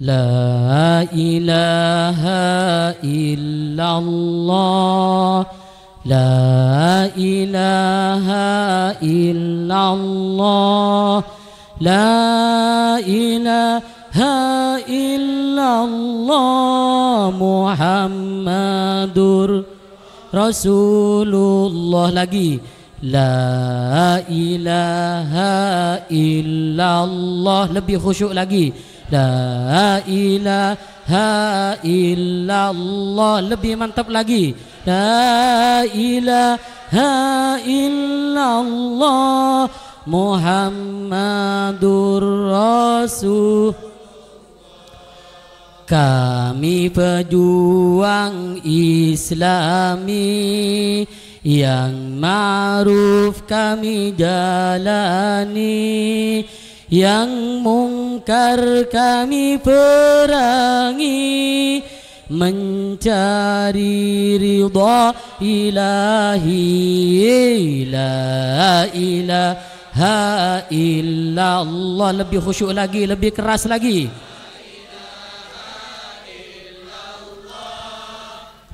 لا إله إلا الله لا إله إلا الله لا إله إلا الله محمد رسول الله lagi لا إله إلا الله lebih khusyuk lagi La ilaha illallah Lebih mantap lagi La ilaha illallah Muhammadur Rasul Kami pejuang islami Yang ma'ruf kami jalani yang mungkar kami perangi Mencari ridha ilahi La ilaha illallah Lebih khusyuk lagi, lebih keras lagi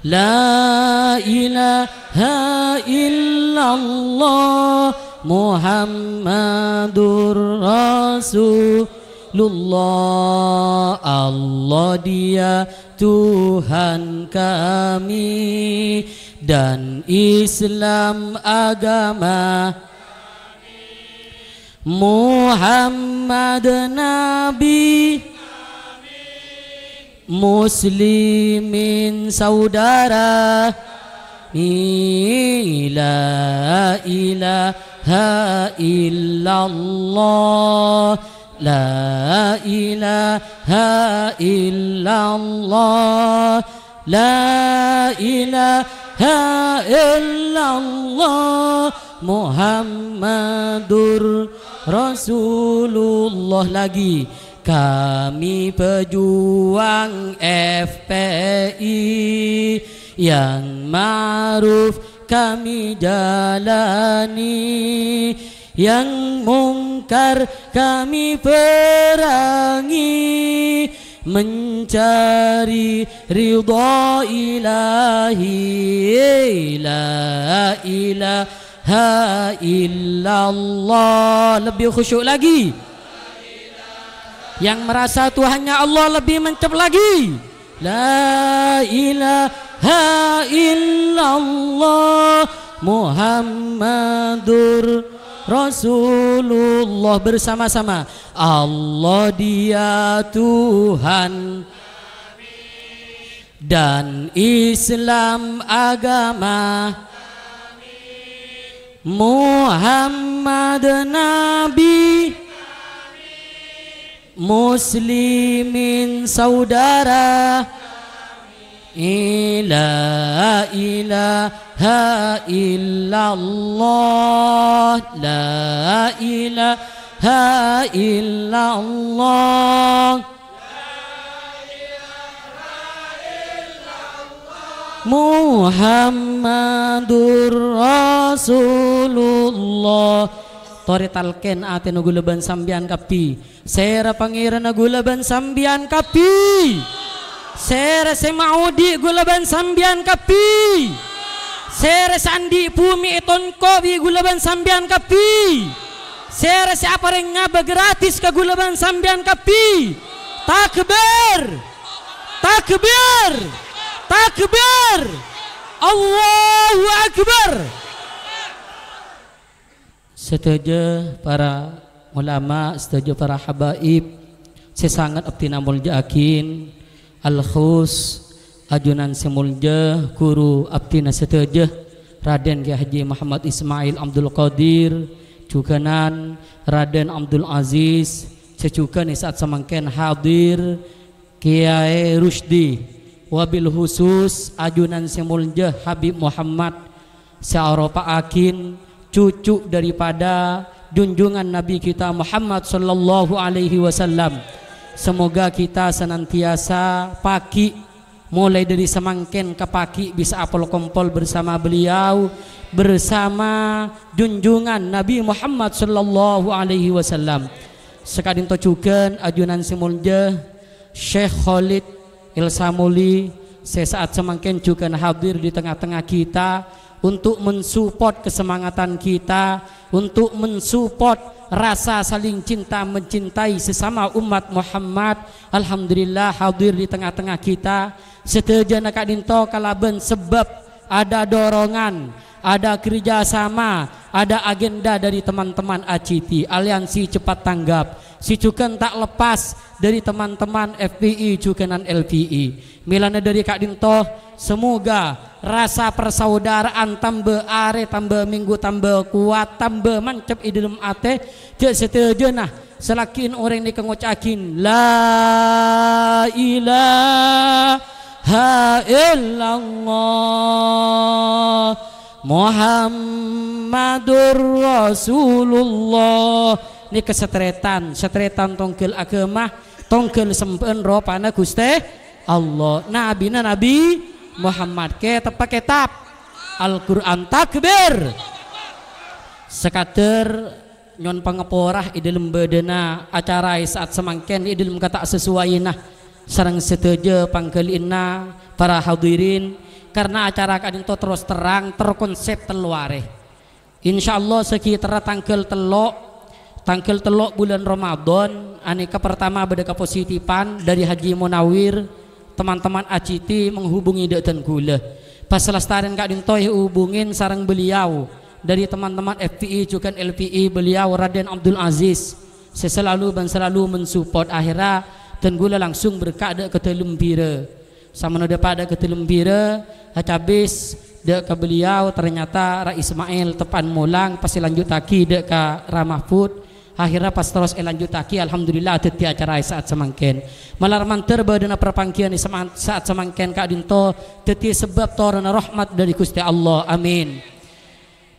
La ilaha illallah Muhammadur Rasulullah Allah dia Tuhan kami dan Islam agama Muhammad Nabi Muslimin saudara ila ilaha illallah la ilaha illallah la ilaha illallah muhammadur rasulullah lagi kami pejuang FPI yang ma'ruf kami jalani yang mungkar kami perangi mencari ridha ilahi la ilaha illallah lebih khusyuk lagi yang merasa Tuhannya Allah lebih mencap lagi la ilaha illallah Muhammadur Rasulullah bersama-sama Allah dia Tuhan dan Islam agama Muhammad Nabi Muslimin saudara ila ilaha illallah la ilaha illallah Muhammadur Rasulullah Tori talken ate nagulaban sambian kapi Sera pangeran nagulaban sambian kapi Muhammadur Rasulullah Sere semaudi gulaban sambian kapi. Sere sandi bumi eton kobi gulaban sambian kapi. Sere apa yang ngaba gratis ke gulaban sambian kapi. Takbir. Takbir. Takbir. Allahu Akbar. Setuju para ulama, setuju para habaib. Saya sangat dan jakin. Al-Khus Ajunan Semulja Guru Abdi Naseteja Raden Ki Haji Muhammad Ismail Abdul Qadir Cukanan Raden Abdul Aziz Cecukan saat semangken hadir Kiai Rusdi Wabil khusus Ajunan Semulja Habib Muhammad Sa'aropa Akin Cucu daripada junjungan Nabi kita Muhammad Sallallahu Alaihi Wasallam Semoga kita senantiasa pagi mulai dari semangken ke pagi bisa apel kompol bersama beliau bersama junjungan Nabi Muhammad sallallahu alaihi wasallam. Sekadin tocukeun ajunan simulja Syekh Khalid Ilsamuli sesaat semangkin juga hadir di tengah-tengah kita untuk mensupport kesemangatan kita untuk mensupport rasa saling cinta mencintai sesama umat Muhammad Alhamdulillah hadir di tengah-tengah kita setejana nak dinto kalaben sebab ada dorongan ada kerjasama ada agenda dari teman-teman ACT Aliansi Cepat Tanggap si Cuken tak lepas dari teman-teman FPI Cukenan LPI milana dari Kak Dinto semoga rasa persaudaraan tambah are tambah minggu tambah kuat tambah mancep idulum ate ate setuju nah. selakin orang ni kengocakin la ilaha illallah Muhammadur Rasulullah ini kesetretan, setretan tonggel agama tonggel sempen ropana guste Allah nabi na nabi Muhammad ke tepak ketap Al-Quran takbir sekadar nyon pengeporah di dalam bedena acara saat semangken di kata sesuai nah sarang setuju pangkelina para hadirin karena acara kadin itu terus terang terkonsep teluare insya Allah sekitar tanggal telok tangkil telok bulan Ramadan aneka pertama berdeka positifan dari Haji Munawir teman-teman ACT menghubungi deken gula pas lestarian Kak Dintoy hubungin sarang beliau dari teman-teman FPI juga LPI beliau Raden Abdul Aziz seselalu dan selalu mensupport akhirnya dan gula langsung berkada ke Telumbira sama noda pada ke Telumbira habis dek ke beliau ternyata Ra Ismail tepan mulang pasti lanjut lagi dek ke Ramahfud akhirnya pas terus lanjut aki alhamdulillah teti acara saat semangken malar manter badana perpangkian saat semangken kak dinto teti sebab torana rahmat dari kusti Allah amin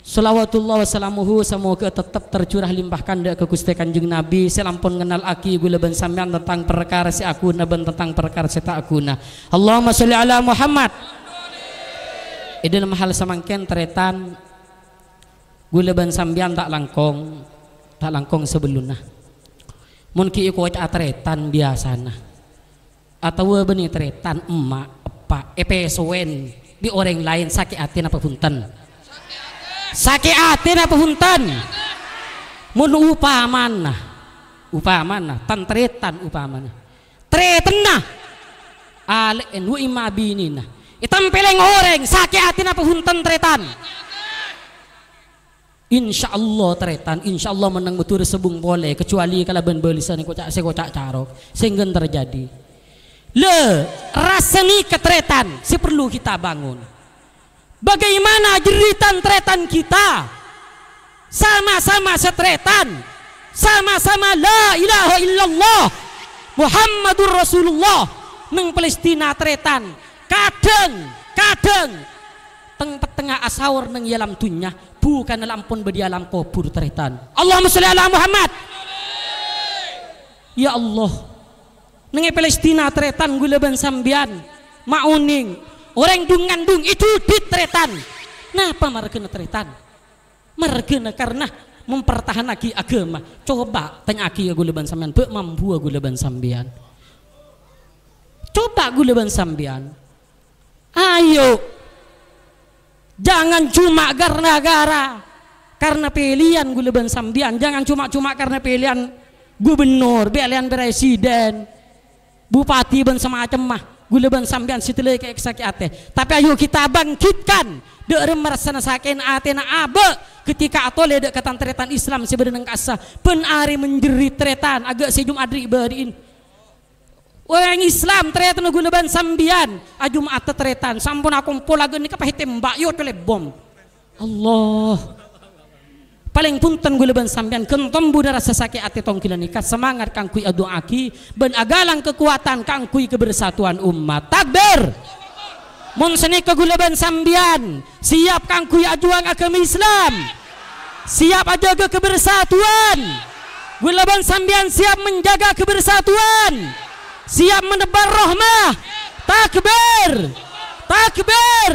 Salawatullah wassalamuhu semoga tetap tercurah limpahkan dak ke kusti Kanjeng Nabi selampun kenal aki gula ben sampean tentang perkara si aku ben tentang perkara si tak akuna. Allahumma sholli ala Muhammad. Iden mahal samangken teretan gula ben sampean tak langkong tak langkong sebelumnya mungkin iku wajah tretan biasana atau benih tretan emak apa epesoen di orang lain sakit hati apa hutan? sakit hati apa punten mun upamana nah. upamana nah, tan tretan upamana tretena alen mabini nah, nah. itu peleng orang sakit hati apa hutan tretan Insya Allah teretan, insya Allah menang betul sebung boleh kecuali kalau ben sana kocak saya kocak carok, sehingga terjadi. Le rasani keteretan, si perlu kita bangun. Bagaimana jeritan teretan kita? Sama-sama setretan, sama-sama la ilaha illallah Muhammadur Rasulullah neng Palestina teretan kadang kadang teng tengah asaur neng yalam dunya bukan pun bedi alam kubur teritan Allahumma sholli ala Muhammad Ya Allah neng Palestina gula ban sambian mauning orang yang itu di teritan napa mereka teritan Mereka karena mempertahan lagi agama coba tanya aki ban sambian ya gula ban ya sambian coba gula ban sambian ayo Jangan cuma gara-gara karena pilihan guleban sambian, jangan cuma-cuma karena pilihan gubernur, pilihan presiden, bupati dan semacam mah guleban sambian lagi ke eksaki Tapi ayo kita bangkitkan derem merasa ate atena abe ketika atau lihat ketan tretan Islam sebenarnya kasa penari menjerit tretan agak sejum adri beriin Orang Islam ternyata leban sambian. Ajum ah, ata teretan. Sampun aku polagen ni hitam tembak yo tole bom. Allah. Paling punten leban sambian kentom budara sesaki ati tongkilan nikah semangat kangkui adu aki ben agalang kekuatan kangkui kebersatuan umat. Takbir. Mun seni keguleban sambian siap kangkui ajuang agama Islam. Siap ke kebersatuan. Guleban sambian siap menjaga kebersatuan siap menebar rohmah takbir takbir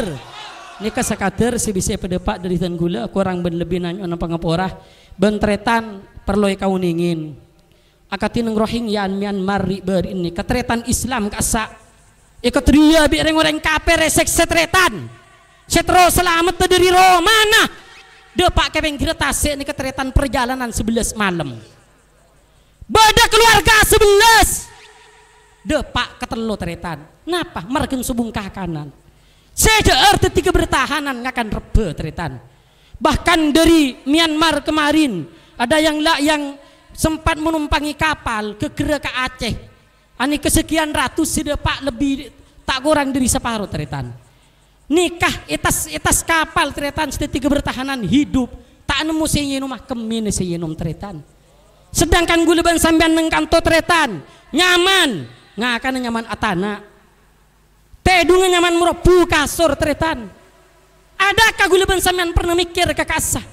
nikah sakader si bisa pedepak dari tan gula kurang berlebih nanya orang pengeporah bentretan perlu kau ningin rohing rohingyaan mari riber ini ketretan Islam kasa ikut ria biar orang kaper resek setretan setro selamat dari romana depak kepeng kira tasik ini ketretan perjalanan sebelas malam Beda keluarga sebelas. Depak ketelu teretan. Ngapa? Mergeng subungkah kanan. arti tiga bertahanan akan rebe teretan. Bahkan dari Myanmar kemarin ada yang lah yang sempat menumpangi kapal ke Gere ke Aceh. Ani kesekian ratus depak lebih tak kurang dari separuh teretan. Nikah etas etas kapal teretan tiga bertahanan hidup tak nemu rumah kemini rumah teretan. Sedangkan guliban sambil nengkanto teretan nyaman akan nyaman atana tedung nyaman murah bu kasur teretan ada kaguliban sampean pernah mikir kakasah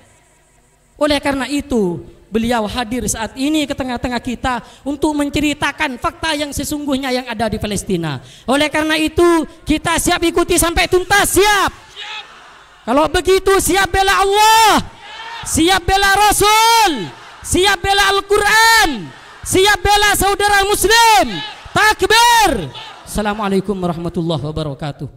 oleh karena itu beliau hadir saat ini ke tengah-tengah kita untuk menceritakan fakta yang sesungguhnya yang ada di Palestina. Oleh karena itu, kita siap ikuti sampai tuntas, siap. siap. Kalau begitu siap bela Allah, siap, siap bela Rasul, siap bela Al-Qur'an, siap bela saudara muslim. Siap. Takbir. Assalamualaikum warahmatullahi wabarakatuh.